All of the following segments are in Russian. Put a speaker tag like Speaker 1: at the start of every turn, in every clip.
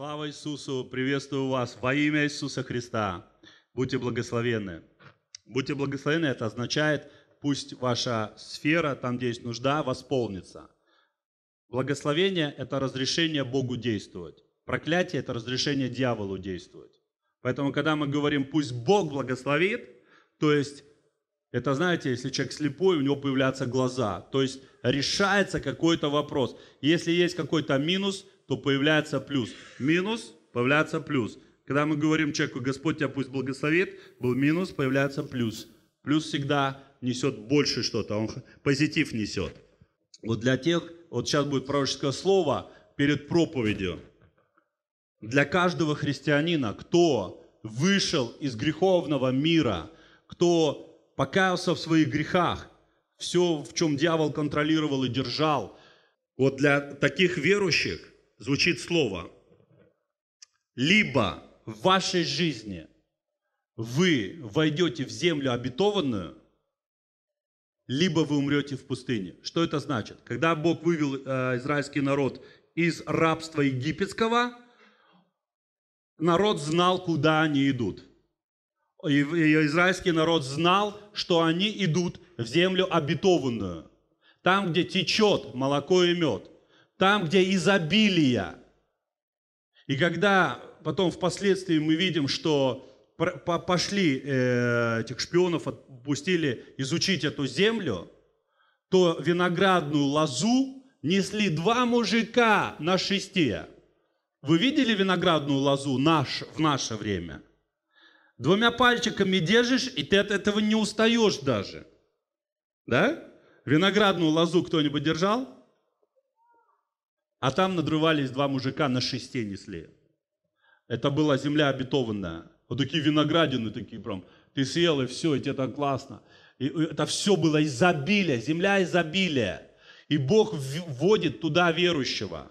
Speaker 1: Слава Иисусу! Приветствую вас во имя Иисуса Христа. Будьте благословенны. Будьте благословенны, это означает, пусть ваша сфера, там, где есть нужда, восполнится. Благословение – это разрешение Богу действовать. Проклятие – это разрешение дьяволу действовать. Поэтому, когда мы говорим «пусть Бог благословит», то есть это, знаете, если человек слепой, у него появляются глаза. То есть решается какой-то вопрос. Если есть какой-то минус – то появляется плюс. Минус, появляется плюс. Когда мы говорим человеку, Господь тебя пусть благословит, был минус, появляется плюс. Плюс всегда несет больше что-то, он позитив несет. Вот для тех, вот сейчас будет пророческое слово перед проповедью. Для каждого христианина, кто вышел из греховного мира, кто покаялся в своих грехах, все, в чем дьявол контролировал и держал, вот для таких верующих – звучит слово. Либо в вашей жизни вы войдете в землю обетованную, либо вы умрете в пустыне. Что это значит? Когда Бог вывел э, израильский народ из рабства египетского, народ знал, куда они идут. И, и израильский народ знал, что они идут в землю обетованную, там, где течет молоко и мед там, где изобилие. И когда потом впоследствии мы видим, что пошли э, этих шпионов, отпустили изучить эту землю, то виноградную лозу несли два мужика на шесте. Вы видели виноградную лозу наш, в наше время? Двумя пальчиками держишь, и ты от этого не устаешь даже. Да? Виноградную лозу кто-нибудь держал? А там надрывались два мужика, на шесте несли. Это была земля обетованная. Вот такие виноградины такие прям. Ты съел, и все, и тебе так классно. И это все было изобилие, земля изобилия. И Бог вводит туда верующего.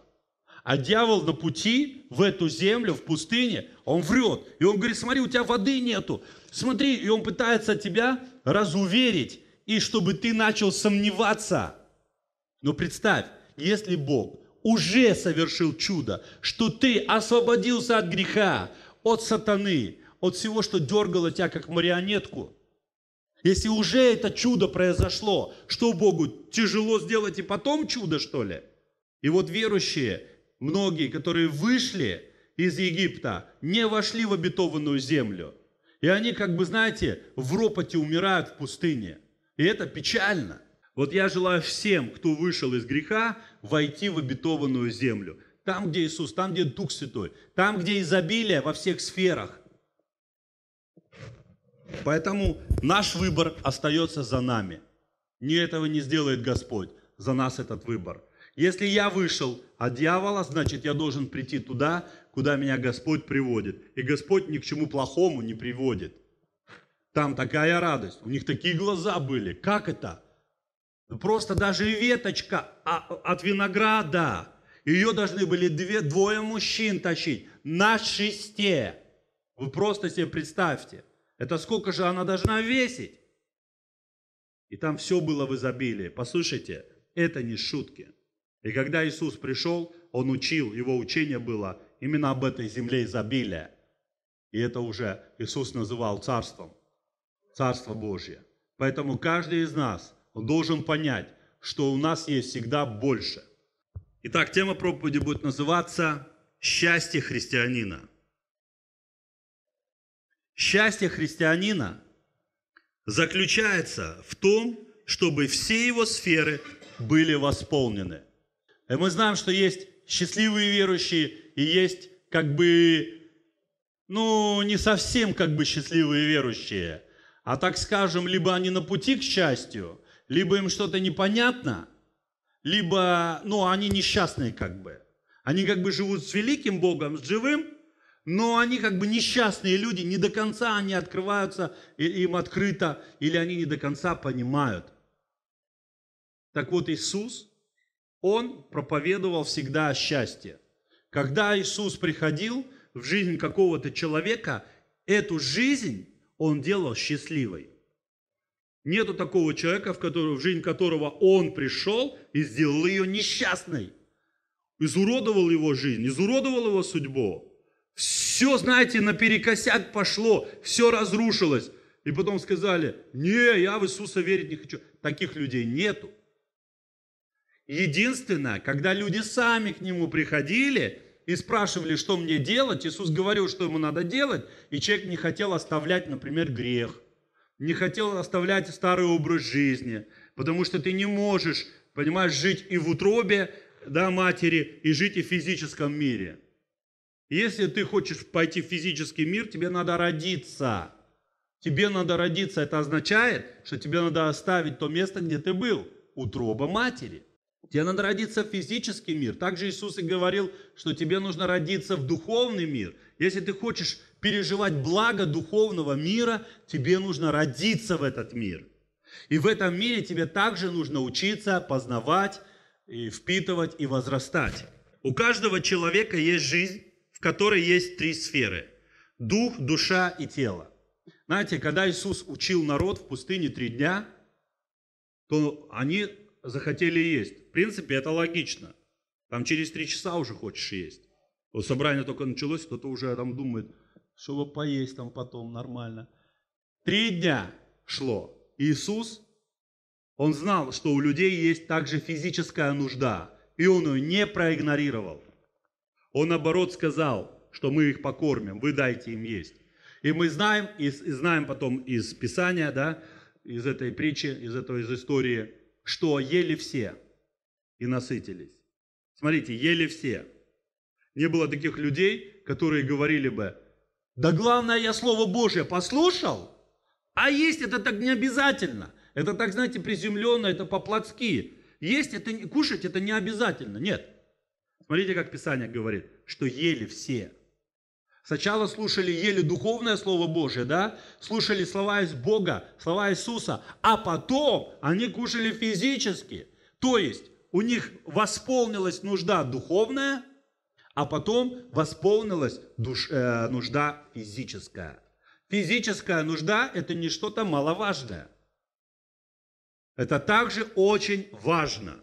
Speaker 1: А дьявол на пути в эту землю, в пустыне, он врет. И он говорит, смотри, у тебя воды нету. Смотри, и он пытается тебя разуверить, и чтобы ты начал сомневаться. Но представь, если Бог уже совершил чудо, что ты освободился от греха, от сатаны, от всего, что дергало тебя как марионетку. Если уже это чудо произошло, что Богу тяжело сделать и потом чудо, что ли? И вот верующие, многие, которые вышли из Египта, не вошли в обетованную землю. И они, как бы, знаете, в ропоте умирают в пустыне. И это печально. Вот я желаю всем, кто вышел из греха, войти в обетованную землю. Там, где Иисус, там, где Дух Святой, там, где изобилие во всех сферах. Поэтому наш выбор остается за нами. Ни этого не сделает Господь, за нас этот выбор. Если я вышел от дьявола, значит, я должен прийти туда, куда меня Господь приводит. И Господь ни к чему плохому не приводит. Там такая радость. У них такие глаза были. Как это? Просто даже веточка а, от винограда, ее должны были две, двое мужчин тащить на шесте. Вы просто себе представьте, это сколько же она должна весить? И там все было в изобилии. Послушайте, это не шутки. И когда Иисус пришел, Он учил, Его учение было именно об этой земле изобилия. И это уже Иисус называл царством, царство Божье. Поэтому каждый из нас – он должен понять, что у нас есть всегда больше. Итак, тема проповеди будет называться «Счастье христианина». Счастье христианина заключается в том, чтобы все его сферы были восполнены. И мы знаем, что есть счастливые верующие и есть как бы, ну, не совсем как бы счастливые верующие, а так скажем, либо они на пути к счастью – либо им что-то непонятно, либо, ну, они несчастные как бы. Они как бы живут с великим Богом, с живым, но они как бы несчастные люди, не до конца они открываются, им открыто, или они не до конца понимают. Так вот, Иисус, Он проповедовал всегда о счастье. Когда Иисус приходил в жизнь какого-то человека, эту жизнь Он делал счастливой. Нету такого человека, в, который, в жизнь которого он пришел и сделал ее несчастной. Изуродовал его жизнь, изуродовал его судьбу. Все, знаете, наперекосяк пошло, все разрушилось. И потом сказали, не, я в Иисуса верить не хочу. Таких людей нету. Единственное, когда люди сами к нему приходили и спрашивали, что мне делать, Иисус говорил, что ему надо делать, и человек не хотел оставлять, например, грех – не хотел оставлять старый образ жизни, потому что ты не можешь, понимаешь, жить и в утробе да, матери, и жить и в физическом мире. Если ты хочешь пойти в физический мир, тебе надо родиться. Тебе надо родиться, это означает, что тебе надо оставить то место, где ты был, утроба матери. Тебе надо родиться в физический мир. Также Иисус и говорил, что тебе нужно родиться в духовный мир. Если ты хочешь переживать благо духовного мира, тебе нужно родиться в этот мир. И в этом мире тебе также нужно учиться, познавать, и впитывать и возрастать. У каждого человека есть жизнь, в которой есть три сферы – дух, душа и тело. Знаете, когда Иисус учил народ в пустыне три дня, то они захотели есть. В принципе, это логично. Там через три часа уже хочешь есть. Вот собрание только началось, кто-то уже там думает – чтобы поесть там потом нормально. Три дня шло. Иисус, он знал, что у людей есть также физическая нужда, и он ее не проигнорировал. Он, наоборот, сказал, что мы их покормим, вы дайте им есть. И мы знаем, и знаем потом из Писания, да, из этой притчи, из этой из истории, что ели все и насытились. Смотрите, ели все. Не было таких людей, которые говорили бы, да главное, я Слово Божье послушал, а есть это так не обязательно. Это так, знаете, приземленно, это по-плотски. Есть это, кушать это не обязательно, нет. Смотрите, как Писание говорит, что ели все. Сначала слушали, ели духовное Слово Божие, да? Слушали слова из Бога, слова Иисуса, а потом они кушали физически. То есть у них восполнилась нужда духовная – а потом восполнилась душ, э, нужда физическая. Физическая нужда – это не что-то маловажное. Это также очень важно.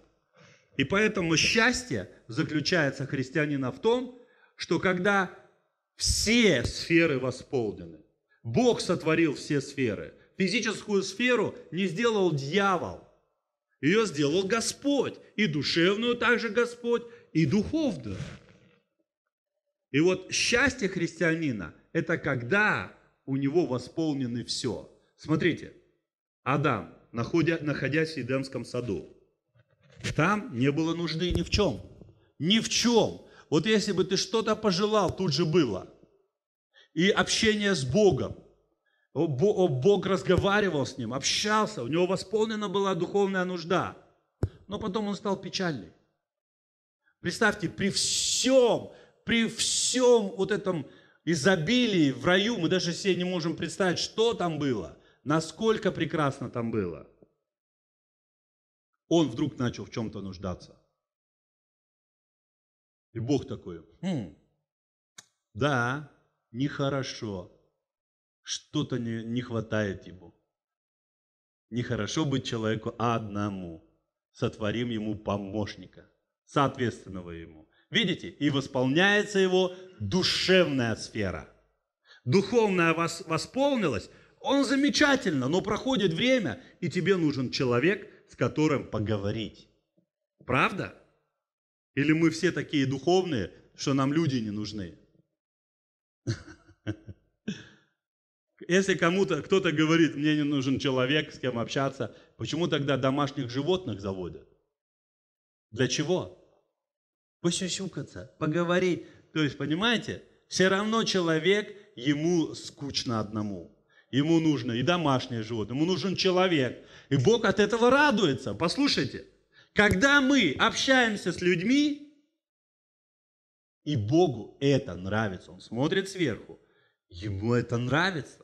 Speaker 1: И поэтому счастье заключается христианина в том, что когда все сферы восполнены, Бог сотворил все сферы, физическую сферу не сделал дьявол, ее сделал Господь, и душевную также Господь, и духовную. И вот счастье христианина – это когда у него восполнены все. Смотрите, Адам, находя, находясь в Едемском саду, там не было нужды ни в чем. Ни в чем. Вот если бы ты что-то пожелал, тут же было. И общение с Богом. Бог разговаривал с ним, общался, у него восполнена была духовная нужда. Но потом он стал печальный. Представьте, при всем, при всем вот этом изобилии в раю, мы даже себе не можем представить, что там было, насколько прекрасно там было. Он вдруг начал в чем-то нуждаться. И Бог такой, хм, да, нехорошо, что-то не, не хватает ему. Нехорошо быть человеку одному. Сотворим ему помощника, соответственного ему. Видите? И восполняется его душевная сфера. Духовная вас восполнилась, он замечательно, но проходит время, и тебе нужен человек, с которым поговорить. Правда? Или мы все такие духовные, что нам люди не нужны? Если кому-то, кто-то говорит, мне не нужен человек, с кем общаться, почему тогда домашних животных заводят? Для чего? пощущукаться, поговорить. То есть, понимаете, все равно человек, ему скучно одному. Ему нужно и домашнее животное, ему нужен человек. И Бог от этого радуется. Послушайте, когда мы общаемся с людьми, и Богу это нравится, Он смотрит сверху, Ему это нравится.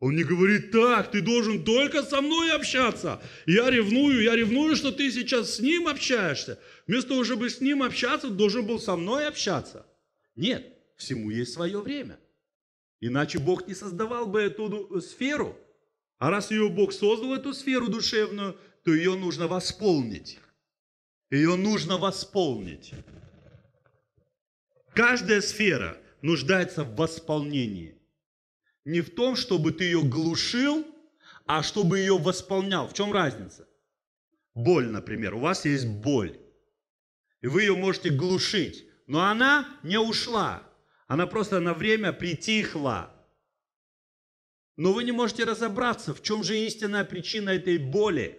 Speaker 1: Он не говорит, так, ты должен только со мной общаться. Я ревную, я ревную, что ты сейчас с ним общаешься. Вместо того, чтобы с ним общаться, должен был со мной общаться. Нет, всему есть свое время. Иначе Бог не создавал бы эту э, сферу. А раз ее Бог создал, эту сферу душевную, то ее нужно восполнить. Ее нужно восполнить. Каждая сфера нуждается в восполнении не в том, чтобы ты ее глушил, а чтобы ее восполнял. В чем разница? Боль, например. У вас есть боль. И вы ее можете глушить. Но она не ушла. Она просто на время притихла. Но вы не можете разобраться, в чем же истинная причина этой боли.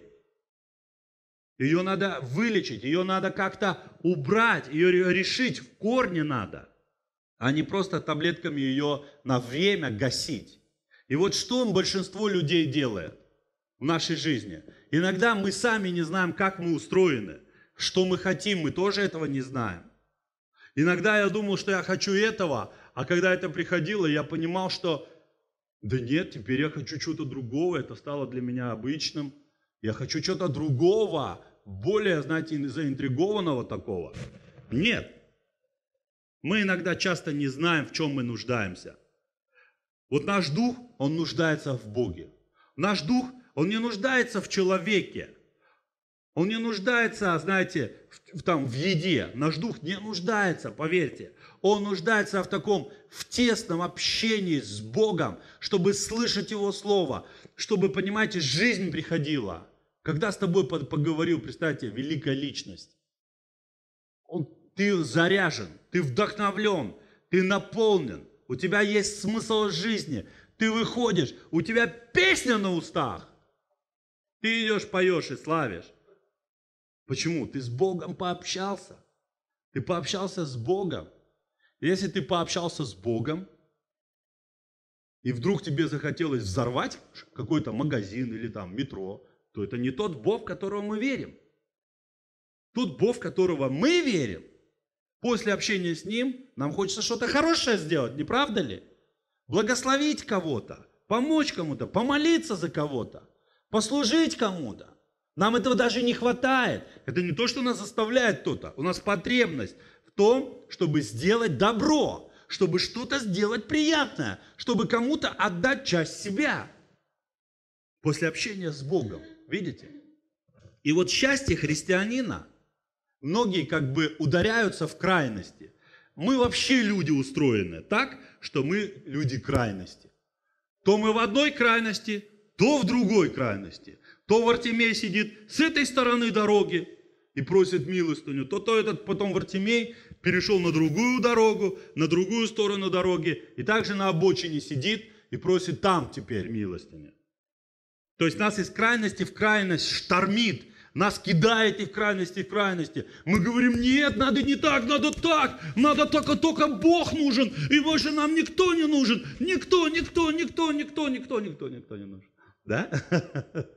Speaker 1: Ее надо вылечить, ее надо как-то убрать, ее решить в корне надо а не просто таблетками ее на время гасить. И вот что большинство людей делает в нашей жизни. Иногда мы сами не знаем, как мы устроены, что мы хотим, мы тоже этого не знаем. Иногда я думал, что я хочу этого, а когда это приходило, я понимал, что да нет, теперь я хочу чего-то другого, это стало для меня обычным. Я хочу чего-то другого, более, знаете, заинтригованного такого. Нет, мы иногда часто не знаем, в чем мы нуждаемся. Вот наш дух, он нуждается в Боге. Наш дух, он не нуждается в человеке. Он не нуждается, знаете, в, в, там, в еде. Наш дух не нуждается, поверьте. Он нуждается в таком, в тесном общении с Богом, чтобы слышать Его Слово, чтобы, понимаете, жизнь приходила. Когда с тобой поговорил, представьте, великая личность, он, ты заряжен, ты вдохновлен, ты наполнен, у тебя есть смысл жизни, ты выходишь, у тебя песня на устах. Ты идешь, поешь и славишь. Почему? Ты с Богом пообщался. Ты пообщался с Богом. Если ты пообщался с Богом, и вдруг тебе захотелось взорвать какой-то магазин или там метро, то это не тот Бог, которого мы верим. Тот Бог, которого мы верим, После общения с Ним нам хочется что-то хорошее сделать, не правда ли? Благословить кого-то, помочь кому-то, помолиться за кого-то, послужить кому-то. Нам этого даже не хватает. Это не то, что нас заставляет кто-то. У нас потребность в том, чтобы сделать добро, чтобы что-то сделать приятное, чтобы кому-то отдать часть себя. После общения с Богом, видите? И вот счастье христианина – многие как бы ударяются в крайности. Мы вообще люди устроены так, что мы люди крайности. То мы в одной крайности, то в другой крайности. То в Вартимей сидит с этой стороны дороги и просит милостыню, то то этот потом в Вартимей перешел на другую дорогу, на другую сторону дороги, и также на обочине сидит и просит там теперь милостыню. То есть нас из крайности в крайность штормит – нас кидает и в крайности, и в крайности. Мы говорим, нет, надо не так, надо так. Надо только, только Бог нужен. И больше нам никто не нужен. Никто, никто, никто, никто, никто, никто, никто не нужен. Да?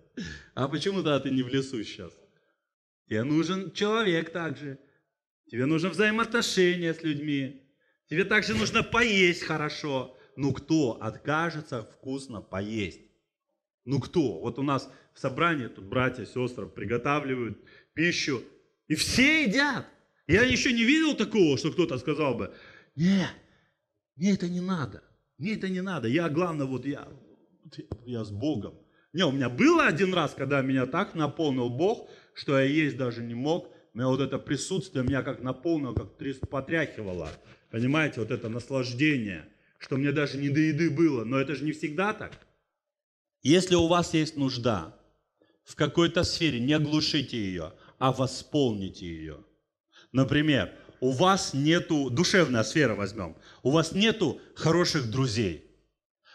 Speaker 1: А почему тогда ты не в лесу сейчас? Тебе нужен человек также. Тебе нужно взаимоотношения с людьми. Тебе также нужно поесть хорошо. Ну кто откажется вкусно поесть? Ну кто? Вот у нас в собрании тут братья, сестры приготавливают пищу, и все едят. Я еще не видел такого, что кто-то сказал бы, "Не, мне это не надо, мне это не надо, я, главное, вот я, я с Богом. Не, у меня было один раз, когда меня так наполнил Бог, что я есть даже не мог, но вот это присутствие меня как наполнило, как потряхивало. Понимаете, вот это наслаждение, что мне даже не до еды было. Но это же не всегда так. Если у вас есть нужда в какой-то сфере, не глушите ее, а восполните ее. Например, у вас нету, душевная сфера возьмем, у вас нету хороших друзей.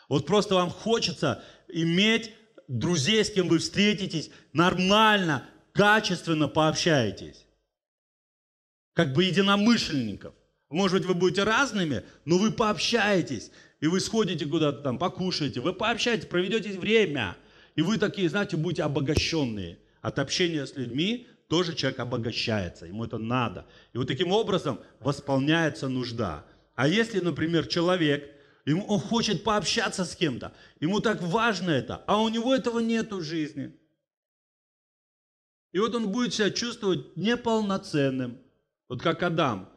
Speaker 1: Вот просто вам хочется иметь друзей, с кем вы встретитесь, нормально, качественно пообщаетесь. Как бы единомышленников. Может быть, вы будете разными, но вы пообщаетесь и вы сходите куда-то там, покушаете, вы пообщаетесь, проведете время, и вы такие, знаете, будете обогащенные. От общения с людьми тоже человек обогащается, ему это надо. И вот таким образом восполняется нужда. А если, например, человек, ему, он хочет пообщаться с кем-то, ему так важно это, а у него этого нет в жизни. И вот он будет себя чувствовать неполноценным. Вот как Адам.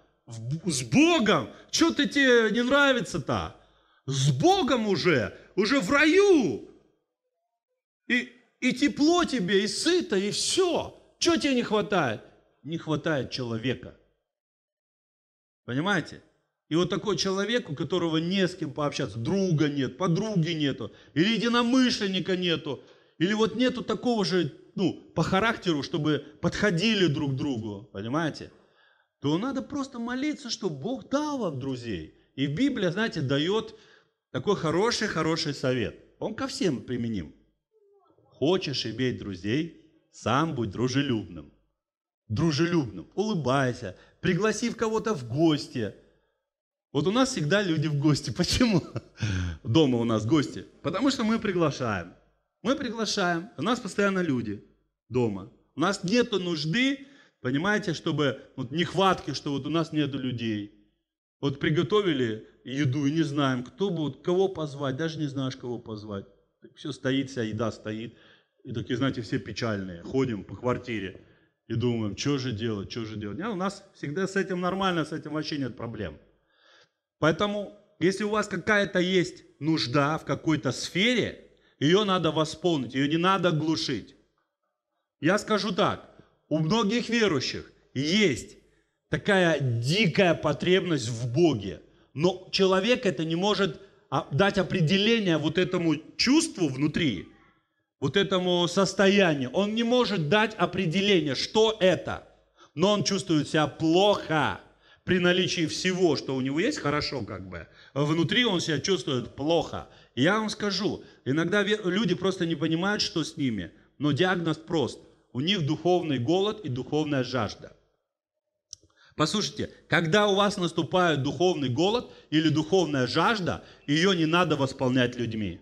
Speaker 1: С Богом? Что ты тебе не нравится-то? с Богом уже, уже в раю. И, и тепло тебе, и сыто, и все. Чего тебе не хватает? Не хватает человека. Понимаете? И вот такой человек, у которого не с кем пообщаться, друга нет, подруги нету, или единомышленника нету, или вот нету такого же, ну, по характеру, чтобы подходили друг к другу, понимаете? То надо просто молиться, чтобы Бог дал вам друзей. И Библия, знаете, дает такой хороший-хороший совет. Он ко всем применим. Хочешь иметь друзей, сам будь дружелюбным. Дружелюбным. Улыбайся. Пригласив кого-то в гости. Вот у нас всегда люди в гости. Почему дома у нас гости? Потому что мы приглашаем. Мы приглашаем. У нас постоянно люди дома. У нас нет нужды, понимаете, чтобы вот, нехватки, что вот у нас нет людей. Вот приготовили еду и не знаем, кто будет, кого позвать, даже не знаешь, кого позвать. все стоит, вся еда стоит. И такие, знаете, все печальные. Ходим по квартире и думаем, что же делать, что же делать. Нет, у нас всегда с этим нормально, с этим вообще нет проблем. Поэтому, если у вас какая-то есть нужда в какой-то сфере, ее надо восполнить, ее не надо глушить. Я скажу так, у многих верующих есть такая дикая потребность в Боге. Но человек это не может а, дать определение вот этому чувству внутри, вот этому состоянию. Он не может дать определение, что это. Но он чувствует себя плохо при наличии всего, что у него есть, хорошо как бы. А внутри он себя чувствует плохо. я вам скажу, иногда люди просто не понимают, что с ними. Но диагноз прост. У них духовный голод и духовная жажда – Послушайте, когда у вас наступает духовный голод или духовная жажда, ее не надо восполнять людьми.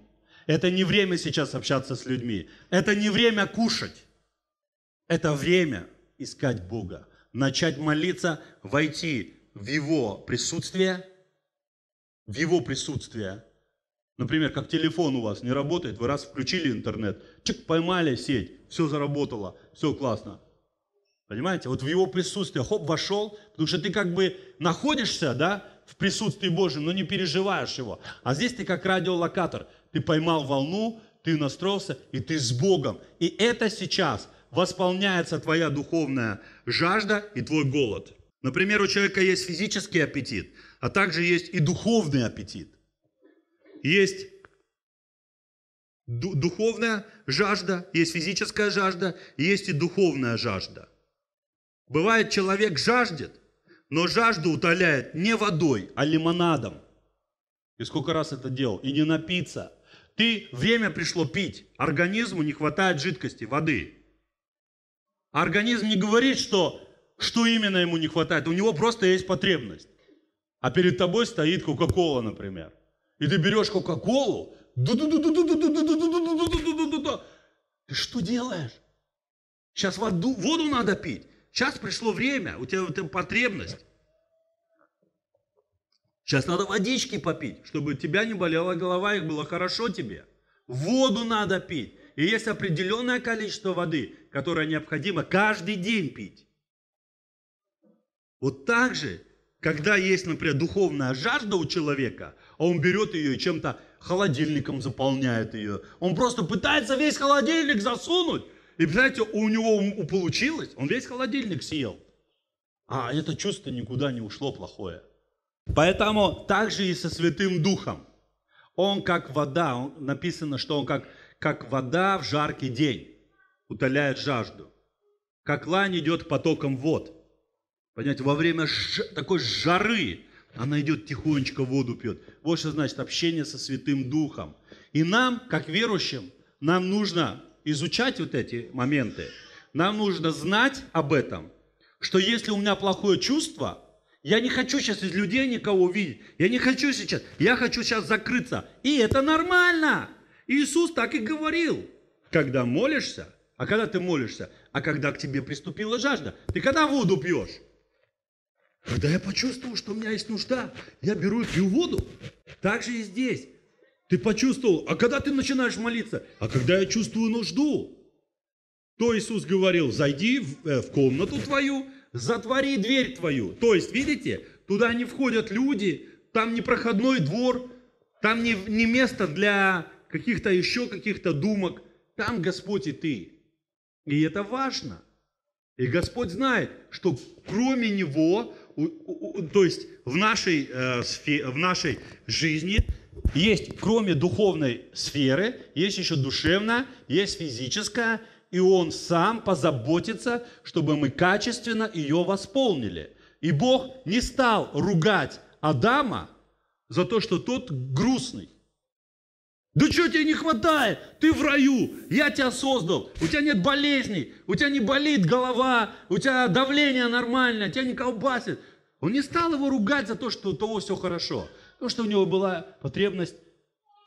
Speaker 1: Это не время сейчас общаться с людьми. Это не время кушать. Это время искать Бога, начать молиться, войти в Его присутствие, в Его присутствие. Например, как телефон у вас не работает, вы раз включили интернет, чик, поймали сеть, все заработало, все классно. Понимаете? Вот в его присутствие, хоп, вошел, потому что ты как бы находишься, да, в присутствии Божьем, но не переживаешь его. А здесь ты как радиолокатор, ты поймал волну, ты настроился, и ты с Богом. И это сейчас восполняется твоя духовная жажда и твой голод. Например, у человека есть физический аппетит, а также есть и духовный аппетит. Есть духовная жажда, есть физическая жажда, есть и духовная жажда. Бывает, человек жаждет, но жажду утоляет не водой, а лимонадом. И сколько раз это делал? И не напиться. Ты, время пришло пить. Организму не хватает жидкости, воды. Организм не говорит, что, что именно ему не хватает. У него просто есть потребность. А перед тобой стоит Кока-Кола, например. И ты берешь Кока-Колу, ты что делаешь? Сейчас воду, воду надо пить. Сейчас пришло время, у тебя в этом потребность. Сейчас надо водички попить, чтобы тебя не болела голова и было хорошо тебе. Воду надо пить. И есть определенное количество воды, которое необходимо каждый день пить. Вот так же, когда есть, например, духовная жажда у человека, а он берет ее и чем-то холодильником заполняет ее. Он просто пытается весь холодильник засунуть, и знаете, у него получилось, он весь холодильник съел. А это чувство никуда не ушло плохое. Поэтому так же и со Святым Духом. Он как вода, он, написано, что он как, как вода в жаркий день утоляет жажду. Как лань идет потоком вод. Понимаете, во время ж, такой жары она идет тихонечко воду пьет. Вот что значит общение со Святым Духом. И нам, как верующим, нам нужно изучать вот эти моменты, нам нужно знать об этом, что если у меня плохое чувство, я не хочу сейчас из людей никого увидеть, я не хочу сейчас, я хочу сейчас закрыться. И это нормально. Иисус так и говорил. Когда молишься, а когда ты молишься, а когда к тебе приступила жажда, ты когда воду пьешь? Когда я почувствовал, что у меня есть нужда, я беру и пью воду. Так же и здесь. Ты почувствовал. А когда ты начинаешь молиться? А когда я чувствую нужду? То Иисус говорил, зайди в, э, в комнату твою, затвори дверь твою. То есть, видите, туда не входят люди, там не проходной двор, там не, не место для каких-то еще каких-то думок. Там Господь и ты. И это важно. И Господь знает, что кроме Него, то есть в нашей, э, в нашей жизни есть, кроме духовной сферы, есть еще душевная, есть физическая, и Он сам позаботится, чтобы мы качественно ее восполнили. И Бог не стал ругать Адама за то, что тот грустный. Да что тебе не хватает? Ты в раю, я тебя создал, у тебя нет болезней, у тебя не болит голова, у тебя давление нормальное, тебя не колбасит. Он не стал его ругать за то, что у того все хорошо. Потому что у него была потребность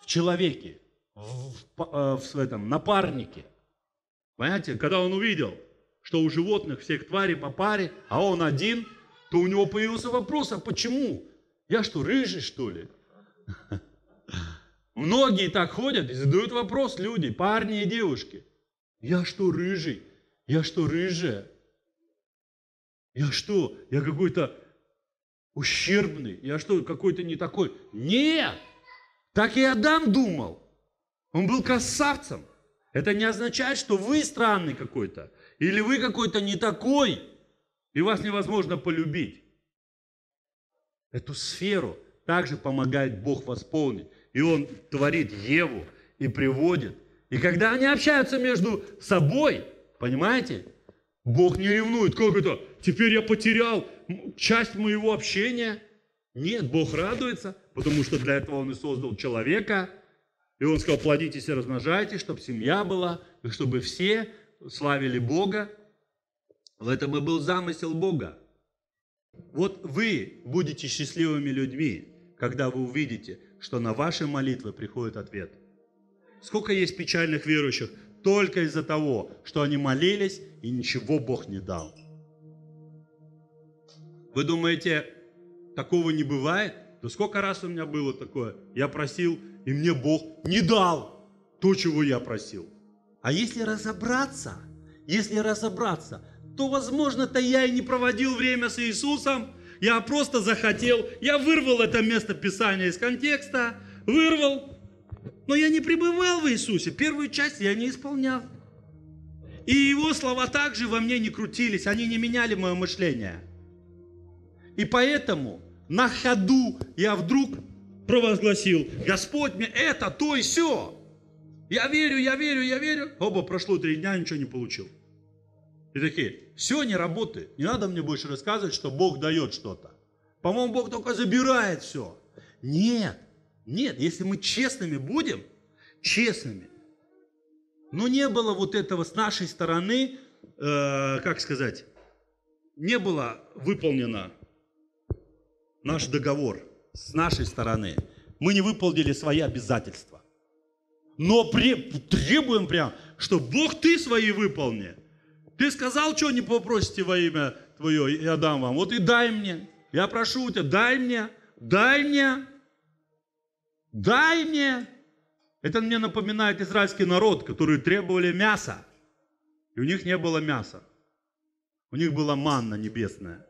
Speaker 1: в человеке, в, в, э, в этом напарнике. Понимаете, когда он увидел, что у животных всех твари по паре, а он один, то у него появился вопрос, а почему? Я что, рыжий, что ли? Многие так ходят и задают вопрос люди, парни и девушки. Я что, рыжий? Я что, рыжая? Я что? Я какой-то ущербный, я что, какой-то не такой. Нет! Так и Адам думал. Он был красавцем. Это не означает, что вы странный какой-то, или вы какой-то не такой, и вас невозможно полюбить. Эту сферу также помогает Бог восполнить. И Он творит Еву и приводит. И когда они общаются между собой, понимаете, Бог не ревнует. Как это? Теперь я потерял часть моего общения. Нет, Бог радуется, потому что для этого Он и создал человека. И Он сказал, плодитесь и размножайтесь, чтобы семья была, и чтобы все славили Бога. В этом и был замысел Бога. Вот вы будете счастливыми людьми, когда вы увидите, что на ваши молитвы приходит ответ. Сколько есть печальных верующих, только из-за того, что они молились и ничего Бог не дал. Вы думаете, такого не бывает? Да сколько раз у меня было такое? Я просил, и мне Бог не дал то, чего я просил. А если разобраться, если разобраться, то, возможно-то, я и не проводил время с Иисусом, я просто захотел, я вырвал это место Писания из контекста, вырвал, но я не пребывал в Иисусе. Первую часть я не исполнял. И Его слова также во мне не крутились, они не меняли мое мышление. И поэтому на ходу я вдруг провозгласил, Господь мне это, то и все. Я верю, я верю, я верю. Оба, прошло три дня, ничего не получил. И такие, все не работает. Не надо мне больше рассказывать, что Бог дает что-то. По-моему, Бог только забирает все. Нет. Нет, если мы честными будем, честными, но не было вот этого с нашей стороны, э, как сказать, не было выполнено наш договор с нашей стороны. Мы не выполнили свои обязательства. Но при, требуем прям, что Бог ты свои выполни. Ты сказал, что не попросите во имя твое, я дам вам. Вот и дай мне. Я прошу у тебя, дай мне, дай мне дай мне. Это мне напоминает израильский народ, который требовали мяса. И у них не было мяса. У них была манна небесная.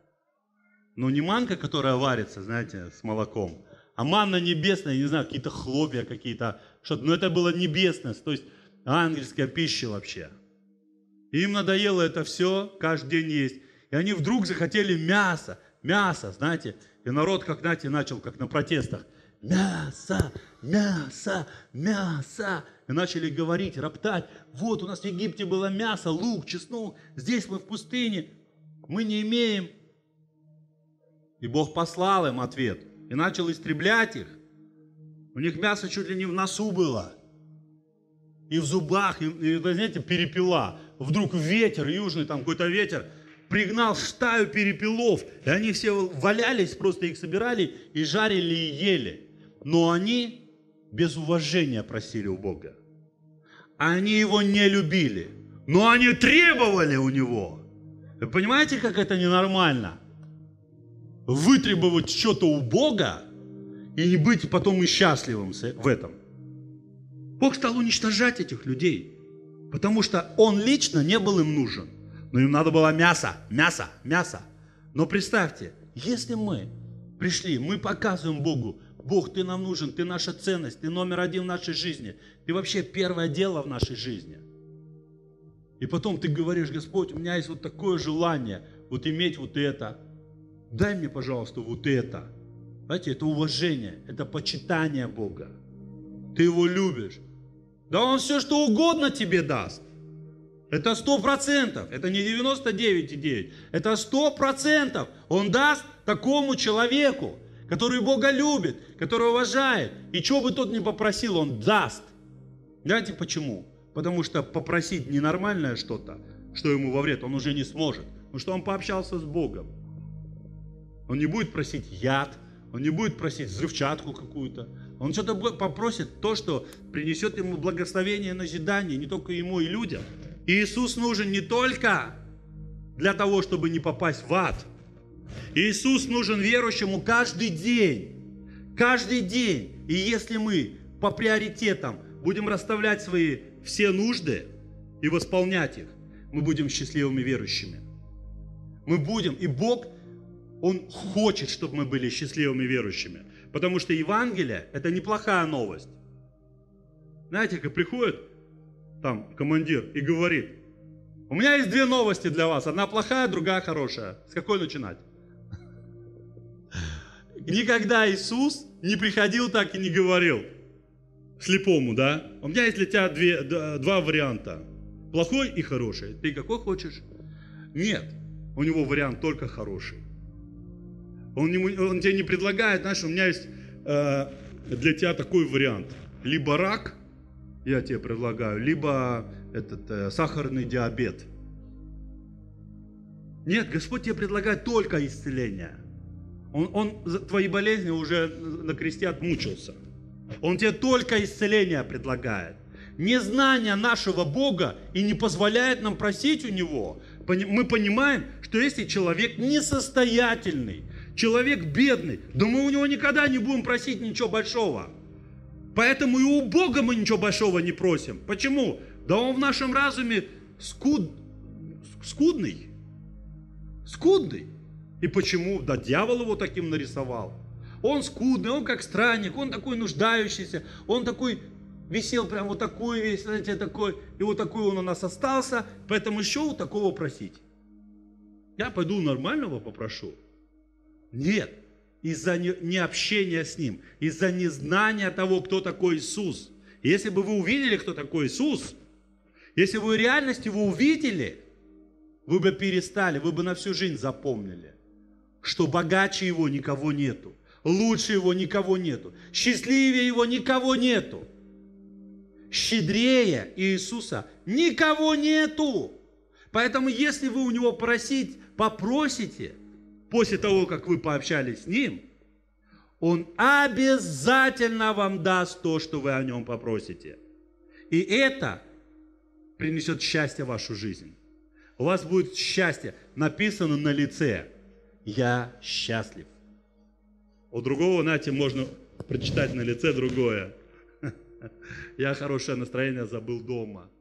Speaker 1: Но не манка, которая варится, знаете, с молоком, а манна небесная, я не знаю, какие-то хлопья какие-то, что-то. Но это было небесное, то есть ангельская пища вообще. И им надоело это все каждый день есть. И они вдруг захотели мясо, мясо, знаете. И народ, как, знаете, начал, как на протестах мясо, мясо, мясо. И начали говорить, роптать. Вот у нас в Египте было мясо, лук, чеснок. Здесь мы в пустыне. Мы не имеем. И Бог послал им ответ. И начал истреблять их. У них мясо чуть ли не в носу было. И в зубах, и, и знаете, перепела. Вдруг ветер, южный там какой-то ветер, пригнал стаю перепелов. И они все валялись, просто их собирали и жарили и ели но они без уважения просили у Бога. Они его не любили, но они требовали у него. Вы понимаете, как это ненормально? Вытребовать что-то у Бога и не быть потом и счастливым э, в этом. Бог стал уничтожать этих людей, потому что он лично не был им нужен. Но им надо было мясо, мясо, мясо. Но представьте, если мы пришли, мы показываем Богу, Бог, ты нам нужен, ты наша ценность, ты номер один в нашей жизни, ты вообще первое дело в нашей жизни. И потом ты говоришь, Господь, у меня есть вот такое желание, вот иметь вот это. Дай мне, пожалуйста, вот это. Знаете, это уважение, это почитание Бога. Ты его любишь. Да он все, что угодно тебе даст. Это сто процентов. Это не 99,9. Это сто процентов. Он даст такому человеку который Бога любит, который уважает. И чего бы тот ни попросил, он даст. Знаете почему? Потому что попросить ненормальное что-то, что ему во вред, он уже не сможет. Потому что он пообщался с Богом. Он не будет просить яд, он не будет просить взрывчатку какую-то. Он что-то попросит то, что принесет ему благословение, назидание, не только ему и людям. И Иисус нужен не только для того, чтобы не попасть в ад – Иисус нужен верующему каждый день. Каждый день. И если мы по приоритетам будем расставлять свои все нужды и восполнять их, мы будем счастливыми верующими. Мы будем, и Бог, Он хочет, чтобы мы были счастливыми верующими. Потому что Евангелие – это неплохая новость. Знаете, как приходит там командир и говорит, у меня есть две новости для вас, одна плохая, другая хорошая. С какой начинать? Никогда Иисус не приходил так и не говорил слепому, да? У меня есть для тебя две, два варианта. Плохой и хороший. Ты какой хочешь? Нет. У него вариант только хороший. Он, не, он тебе не предлагает, знаешь, у меня есть э, для тебя такой вариант. Либо рак, я тебе предлагаю, либо этот, э, сахарный диабет. Нет, Господь тебе предлагает только исцеление – он, он за твои болезни уже на кресте отмучился. Он тебе только исцеление предлагает. Незнание нашего Бога и не позволяет нам просить у Него. Мы понимаем, что если человек несостоятельный, человек бедный, да мы у него никогда не будем просить ничего большого. Поэтому и у Бога мы ничего большого не просим. Почему? Да он в нашем разуме скуд... скудный. Скудный. И почему? Да дьявол его таким нарисовал. Он скудный, он как странник, он такой нуждающийся, он такой висел прям вот такой весь, знаете, такой, и вот такой он у нас остался, поэтому еще у такого просить. Я пойду нормального попрошу. Нет, из-за необщения с ним, из-за незнания того, кто такой Иисус. Если бы вы увидели, кто такой Иисус, если бы в реальности вы увидели, вы бы перестали, вы бы на всю жизнь запомнили – что богаче его никого нету, лучше его никого нету, счастливее его никого нету, щедрее Иисуса никого нету. Поэтому, если вы у него просить, попросите, после того, как вы пообщались с ним, он обязательно вам даст то, что вы о нем попросите. И это принесет счастье в вашу жизнь. У вас будет счастье написано на лице я счастлив. У другого, знаете, можно прочитать на лице другое. Я хорошее настроение забыл дома.